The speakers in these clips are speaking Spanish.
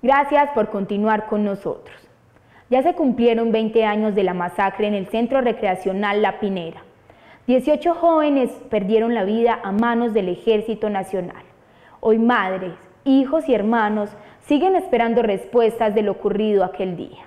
Gracias por continuar con nosotros. Ya se cumplieron 20 años de la masacre en el Centro Recreacional La Pinera. 18 jóvenes perdieron la vida a manos del Ejército Nacional. Hoy madres, hijos y hermanos siguen esperando respuestas de lo ocurrido aquel día.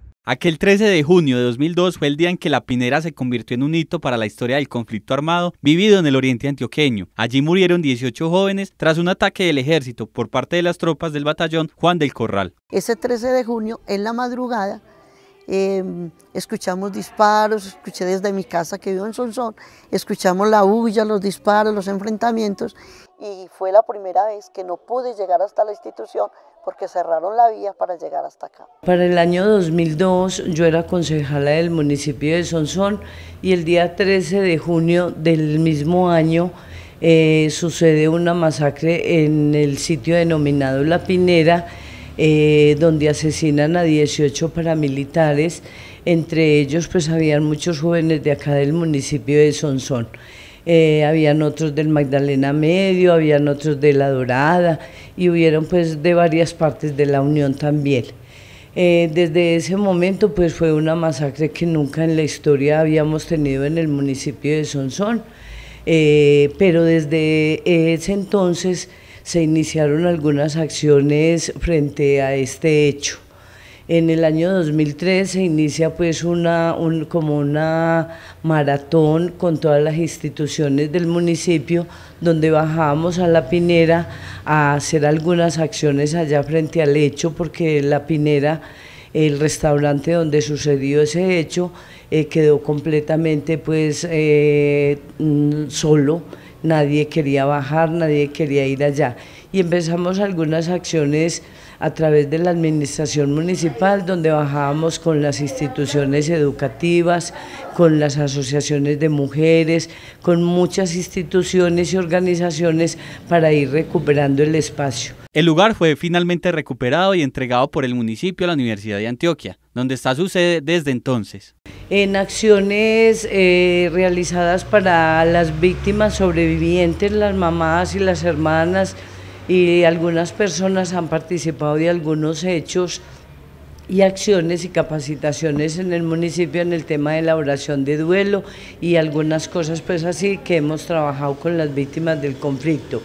Aquel 13 de junio de 2002 fue el día en que La Pinera se convirtió en un hito para la historia del conflicto armado vivido en el oriente antioqueño. Allí murieron 18 jóvenes tras un ataque del ejército por parte de las tropas del batallón Juan del Corral. Ese 13 de junio, en la madrugada, Em, escuchamos disparos, escuché desde mi casa que vivo en Sonsón, escuchamos la huya, los disparos, los enfrentamientos y fue la primera vez que no pude llegar hasta la institución porque cerraron la vía para llegar hasta acá. Para el año 2002 yo era concejala del municipio de Sonsón y el día 13 de junio del mismo año eh, sucede una masacre en el sitio denominado La Pinera eh, donde asesinan a 18 paramilitares, entre ellos pues habían muchos jóvenes de acá del municipio de Sonsón. Eh, habían otros del Magdalena Medio, habían otros de La Dorada y hubieron pues de varias partes de la Unión también. Eh, desde ese momento pues fue una masacre que nunca en la historia habíamos tenido en el municipio de Sonsón, pero desde ese entonces se iniciaron algunas acciones frente a este hecho. En el año 2003 se inicia pues una, un, como una maratón con todas las instituciones del municipio donde bajamos a La Pinera a hacer algunas acciones allá frente al hecho porque La Pinera, el restaurante donde sucedió ese hecho, eh, quedó completamente pues eh, mm, solo nadie quería bajar, nadie quería ir allá. Y empezamos algunas acciones a través de la administración municipal, donde bajábamos con las instituciones educativas, con las asociaciones de mujeres, con muchas instituciones y organizaciones para ir recuperando el espacio. El lugar fue finalmente recuperado y entregado por el municipio a la Universidad de Antioquia, donde está su sede desde entonces en acciones eh, realizadas para las víctimas sobrevivientes, las mamás y las hermanas y algunas personas han participado de algunos hechos y acciones y capacitaciones en el municipio en el tema de elaboración de duelo y algunas cosas pues así que hemos trabajado con las víctimas del conflicto.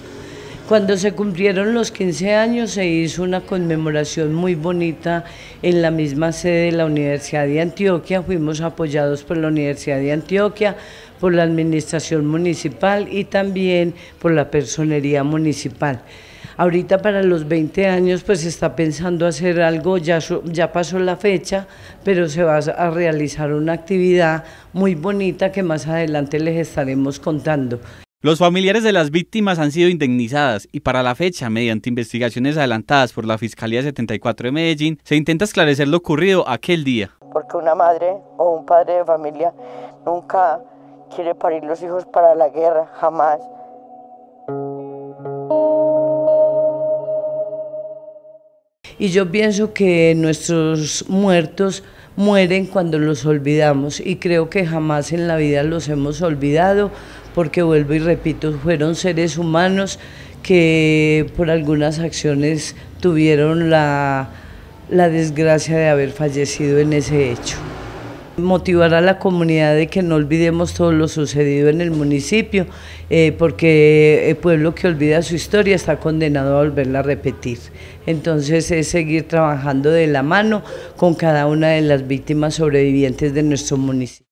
Cuando se cumplieron los 15 años se hizo una conmemoración muy bonita en la misma sede de la Universidad de Antioquia. Fuimos apoyados por la Universidad de Antioquia, por la Administración Municipal y también por la Personería Municipal. Ahorita para los 20 años pues está pensando hacer algo, ya, ya pasó la fecha, pero se va a realizar una actividad muy bonita que más adelante les estaremos contando. Los familiares de las víctimas han sido indemnizadas y para la fecha, mediante investigaciones adelantadas por la Fiscalía 74 de Medellín, se intenta esclarecer lo ocurrido aquel día. Porque una madre o un padre de familia nunca quiere parir los hijos para la guerra, jamás. Y yo pienso que nuestros muertos mueren cuando los olvidamos y creo que jamás en la vida los hemos olvidado porque vuelvo y repito, fueron seres humanos que por algunas acciones tuvieron la, desgracia de haber fallecido en ese hecho. Motivar a la comunidad de que no olvidemos todo lo sucedido en el municipio, eh, porque el pueblo que olvida su historia está condenado a volverla a repetir. Entonces es seguir trabajando de la mano con cada una de las víctimas sobrevivientes de nuestro municipio.